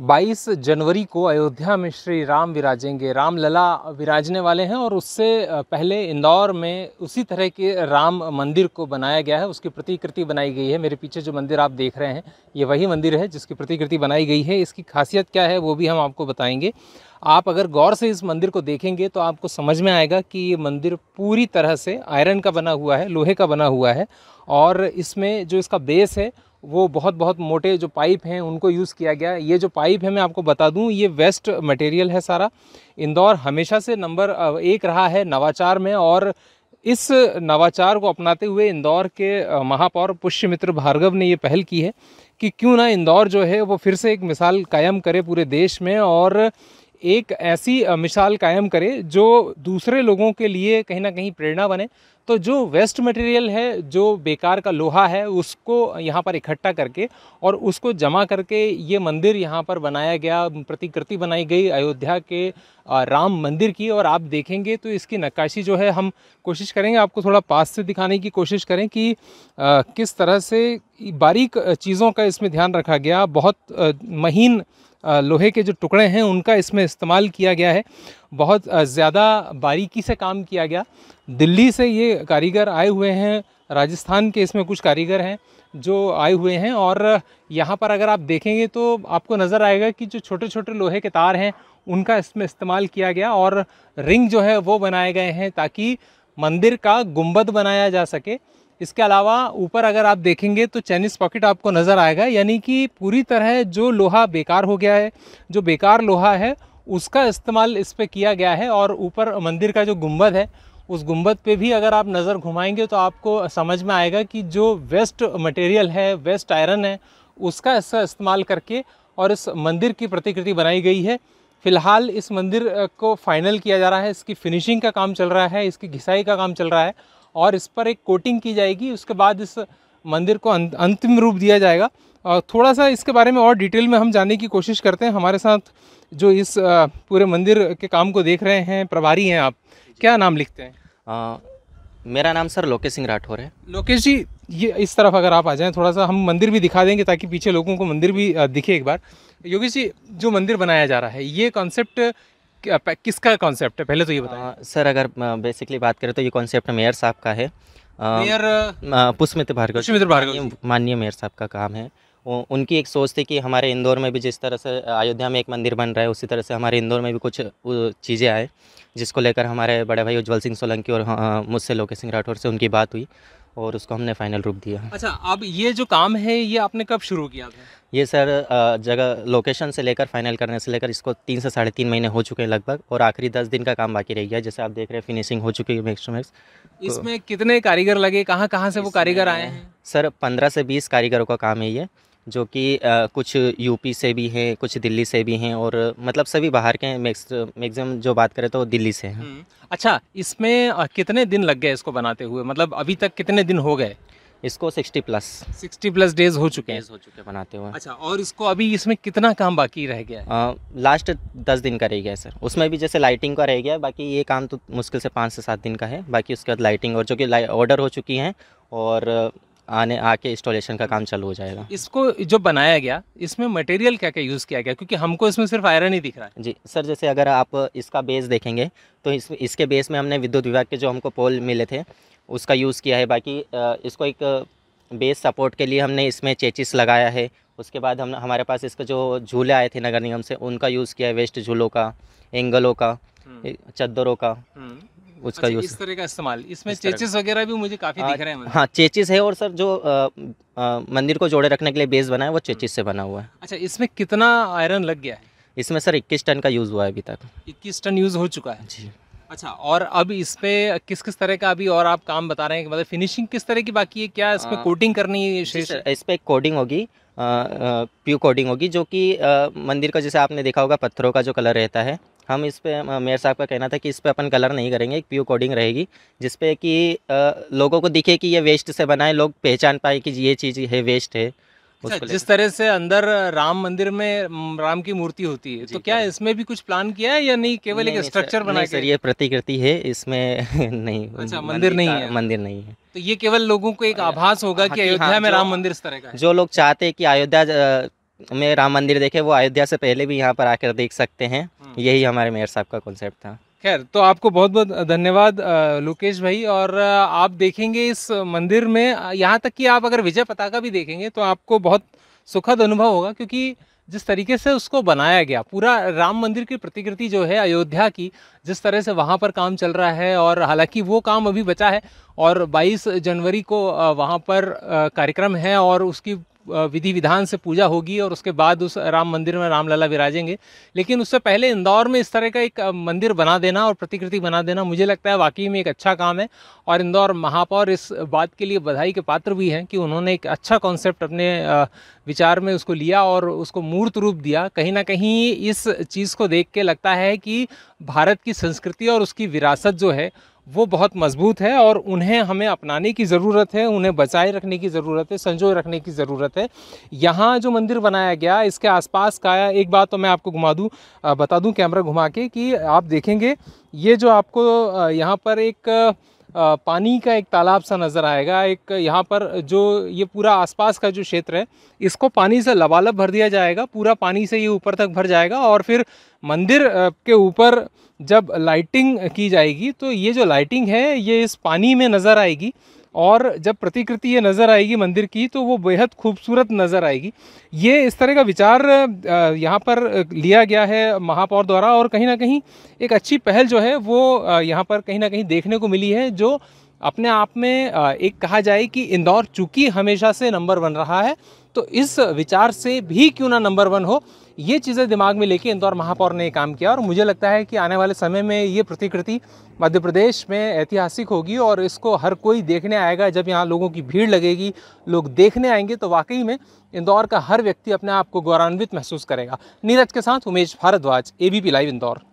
22 जनवरी को अयोध्या में श्री राम विराजेंगे रामलला विराजने वाले हैं और उससे पहले इंदौर में उसी तरह के राम मंदिर को बनाया गया है उसकी प्रतिकृति बनाई गई है मेरे पीछे जो मंदिर आप देख रहे हैं ये वही मंदिर है जिसकी प्रतिकृति बनाई गई है इसकी खासियत क्या है वो भी हम आपको बताएंगे आप अगर गौर से इस मंदिर को देखेंगे तो आपको समझ में आएगा कि ये मंदिर पूरी तरह से आयरन का बना हुआ है लोहे का बना हुआ है और इसमें जो इसका बेस है वो बहुत बहुत मोटे जो पाइप हैं उनको यूज़ किया गया ये जो पाइप है मैं आपको बता दूं ये वेस्ट मटेरियल है सारा इंदौर हमेशा से नंबर एक रहा है नवाचार में और इस नवाचार को अपनाते हुए इंदौर के महापौर पुष्यमित्र भार्गव ने ये पहल की है कि क्यों ना इंदौर जो है वो फिर से एक मिसाल कायम करे पूरे देश में और एक ऐसी मिसाल कायम करे जो दूसरे लोगों के लिए कहीं ना कहीं प्रेरणा बने तो जो वेस्ट मटेरियल है जो बेकार का लोहा है उसको यहाँ पर इकट्ठा करके और उसको जमा करके ये मंदिर यहाँ पर बनाया गया प्रतिकृति बनाई गई अयोध्या के राम मंदिर की और आप देखेंगे तो इसकी नक्काशी जो है हम कोशिश करेंगे आपको थोड़ा पास से दिखाने की कोशिश करें कि आ, किस तरह से बारीक चीज़ों का इसमें ध्यान रखा गया बहुत महीन लोहे के जो टुकड़े हैं उनका इसमें इस्तेमाल किया गया है बहुत ज़्यादा बारीकी से काम किया गया दिल्ली से ये कारीगर आए हुए हैं राजस्थान के इसमें कुछ कारीगर हैं जो आए हुए हैं और यहाँ पर अगर आप देखेंगे तो आपको नज़र आएगा कि जो छोटे छोटे लोहे के तार हैं उनका इसमें इस्तेमाल किया गया और रिंग जो है वो बनाए गए हैं ताकि मंदिर का गुंबद बनाया जा सके इसके अलावा ऊपर अगर आप देखेंगे तो चाइनीज़ पॉकेट आपको नज़र आएगा यानी कि पूरी तरह जो लोहा बेकार हो गया है जो बेकार लोहा है उसका इस्तेमाल इस पर किया गया है और ऊपर मंदिर का जो गुम्बद है उस गुम्बद पे भी अगर आप नज़र घुमाएंगे तो आपको समझ में आएगा कि जो वेस्ट मटेरियल है वेस्ट आयरन है उसका इसका इस्तेमाल करके और इस मंदिर की प्रतिकृति बनाई गई है फ़िलहाल इस मंदिर को फाइनल किया जा रहा है इसकी फिनिशिंग का काम चल रहा है इसकी घिसाई का काम चल रहा है और इस पर एक कोटिंग की जाएगी उसके बाद इस मंदिर को अं-, अंतिम रूप दिया जाएगा थोड़ा सा इसके बारे में और डिटेल में हम जानने की कोशिश करते हैं हमारे साथ जो इस पूरे मंदिर के काम को देख रहे हैं प्रभारी हैं आप क्या नाम लिखते हैं आ, मेरा नाम सर लोकेश सिंह राठौर है लोकेश जी ये इस तरफ अगर आप आ जाएं थोड़ा सा हम मंदिर भी दिखा देंगे ताकि पीछे लोगों को मंदिर भी दिखे एक बार योगेश जी जो मंदिर बनाया जा रहा है ये कॉन्सेप्ट किसका कॉन्सेप्ट है पहले तो ये बताओ सर अगर बेसिकली बात करें तो ये कॉन्सेप्ट मेयर साहब का है मेयर पुष्मित्र भार्गव भार्गव माननीय मेयर साहब का काम है उनकी एक सोच थी कि हमारे इंदौर में भी जिस तरह से अयोध्या में एक मंदिर बन रहा है उसी तरह से हमारे इंदौर में भी कुछ चीज़ें आए जिसको लेकर हमारे बड़े भाई उज्ज्वल सिंह सोलंकी और मुझसे लोकेश सिंह राठौर से उनकी बात हुई और उसको हमने फाइनल रूप दिया अच्छा अब ये जो काम है ये आपने कब शुरू किया था ये सर जगह लोकेशन से लेकर फाइनल करने से लेकर इसको तीन से साढ़े तीन महीने हो चुके हैं लगभग और आखिरी दस दिन का काम बाकी रह गया जैसे आप देख रहे हैं फिनिशिंग हो चुकी है मैक्स टू मैक्स इसमें कितने कारीगर लगे कहाँ कहाँ से वो कारीगर आए हैं सर पंद्रह से बीस कारीगरों का काम है ये जो कि कुछ यूपी से भी हैं कुछ दिल्ली से भी हैं और मतलब सभी बाहर के हैं मैक्सिमम जो बात करें तो दिल्ली से हैं हम्म, अच्छा इसमें कितने दिन लग गए इसको बनाते हुए मतलब अभी तक कितने दिन हो गए इसको sixty plus sixty plus days हो चुके हैं हो चुके बनाते हुए अच्छा और इसको अभी इसमें कितना काम बाकी रह गया आ, लास्ट दस दिन का रह गया सर उसमें भी जैसे लाइटिंग का रह गया बाकी ये काम तो मुश्किल से पाँच से सात दिन का है बाकी उसके बाद लाइटिंग और जो कि ऑर्डर हो चुकी हैं और आने आके इंस्टॉलेशन का काम चालू हो जाएगा इसको जो बनाया गया इसमें मटेरियल क्या क्या यूज़ किया गया क्योंकि हमको इसमें सिर्फ आयरन ही दिख रहा है जी सर जैसे अगर आप इसका बेस देखेंगे तो इस इसके बेस में हमने विद्युत विभाग के जो हमको पोल मिले थे उसका यूज़ किया है बाकी इसको एक बेस सपोर्ट के लिए हमने इसमें चेचिस लगाया है उसके बाद हम हमारे पास इसका जो झूले आए थे नगर निगम से उनका यूज़ किया है वेस्ट झूलों का एंगलों का हम्म। चद्दरों का हम्म। उसका अच्छा, यूज इस तरह का इस्तेमाल इसमें इस चेचिस वगैरह भी मुझे काफी दिख रहे हैं मतलब। हाँ चेचिस है और सर जो आ, आ, मंदिर को जोड़े रखने के लिए बेस बना है वो हम्म। चेचिस से बना हुआ है अच्छा इसमें कितना आयरन लग गया है इसमें सर इक्कीस टन का यूज हुआ है अभी तक इक्कीस टन यूज हो चुका है जी अच्छा और अब इस पे किस किस तरह का अभी और आप काम बता रहे हैं मतलब फिनिशिंग किस तरह की बाकी है क्या इस पे कोटिंग करनी है इस पे कोडिंग होगी प्यू कोडिंग होगी जो कि मंदिर का जैसे आपने देखा होगा पत्थरों का जो कलर रहता है हम इस पर मेयर साहब का कहना था कि इस पर अपन कलर नहीं करेंगे एक प्यू कोडिंग रहेगी जिसपे कि लोगों को दिखे कि ये वेस्ट से बनाए लोग पहचान पाए कि ये चीज़ है वेस्ट है अच्छा, जिस तरह से अंदर राम मंदिर में राम की मूर्ति होती है तो क्या इसमें भी कुछ प्लान किया है या नहीं केवल एक स्ट्रक्चर बना सर ये प्रतिकृति है इसमें नहीं अच्छा मंदिर नहीं है मंदिर नहीं है तो ये केवल लोगों को एक आभास होगा कि हाँ, अयोध्या हाँ, में राम मंदिर इस तरह का जो लोग चाहते हैं कि अयोध्या में राम मंदिर देखे वो अयोध्या से पहले भी यहाँ पर आकर देख सकते हैं हम्म। यही हमारे मेयर साहब का कॉन्सेप्ट था खैर तो आपको बहुत बहुत धन्यवाद लोकेश भाई और आप देखेंगे इस मंदिर में यहाँ तक कि आप अगर विजय पताका भी देखेंगे तो आपको बहुत सुखद अनुभव होगा क्योंकि जिस तरीके से उसको बनाया गया पूरा राम मंदिर की प्रतिकृति जो है अयोध्या की जिस तरह से वहाँ पर काम चल रहा है और हालांकि वो काम अभी बचा है और 22 जनवरी को वहाँ पर कार्यक्रम है और उसकी विधि विधान से पूजा होगी और उसके बाद उस राम मंदिर में रामलला विराजेंगे लेकिन उससे पहले इंदौर में इस तरह का एक मंदिर बना देना और प्रतिकृति बना देना मुझे लगता है वाकई में एक अच्छा काम है और इंदौर महापौर इस बात के लिए बधाई के पात्र भी हैं कि उन्होंने एक अच्छा कॉन्सेप्ट अपने विचार में उसको लिया और उसको मूर्त रूप दिया कहीं ना कहीं इस चीज़ को देख के लगता है कि भारत की संस्कृति और उसकी विरासत जो है वो बहुत मजबूत है और उन्हें हमें अपनाने की ज़रूरत है उन्हें बचाए रखने की ज़रूरत है संजोए रखने की ज़रूरत है यहाँ जो मंदिर बनाया गया इसके आसपास का एक बात तो मैं आपको घुमा दूँ बता दूँ कैमरा घुमा के कि आप देखेंगे ये जो आपको यहाँ पर एक पानी का एक तालाब सा नज़र आएगा एक यहाँ पर जो ये पूरा आसपास का जो क्षेत्र है इसको पानी से लबालब भर दिया जाएगा पूरा पानी से ये ऊपर तक भर जाएगा और फिर मंदिर के ऊपर जब लाइटिंग की जाएगी तो ये जो लाइटिंग है ये इस पानी में नज़र आएगी और जब प्रतिकृति ये नज़र आएगी मंदिर की तो वो बेहद खूबसूरत नज़र आएगी ये इस तरह का विचार यहाँ पर लिया गया है महापौर द्वारा और कहीं ना कहीं एक अच्छी पहल जो है वो यहाँ पर कहीं ना कहीं देखने को मिली है जो अपने आप में एक कहा जाए कि इंदौर चूँकि हमेशा से नंबर वन रहा है तो इस विचार से भी क्यों ना नंबर वन हो ये चीज़ें दिमाग में लेके इंदौर महापौर ने काम किया और मुझे लगता है कि आने वाले समय में ये प्रतिकृति मध्य प्रदेश में ऐतिहासिक होगी और इसको हर कोई देखने आएगा जब यहाँ लोगों की भीड़ लगेगी लोग देखने आएंगे तो वाकई में इंदौर का हर व्यक्ति अपने आप को गौरवान्वित महसूस करेगा नीरज के साथ उमेश भारद्वाज ए लाइव इंदौर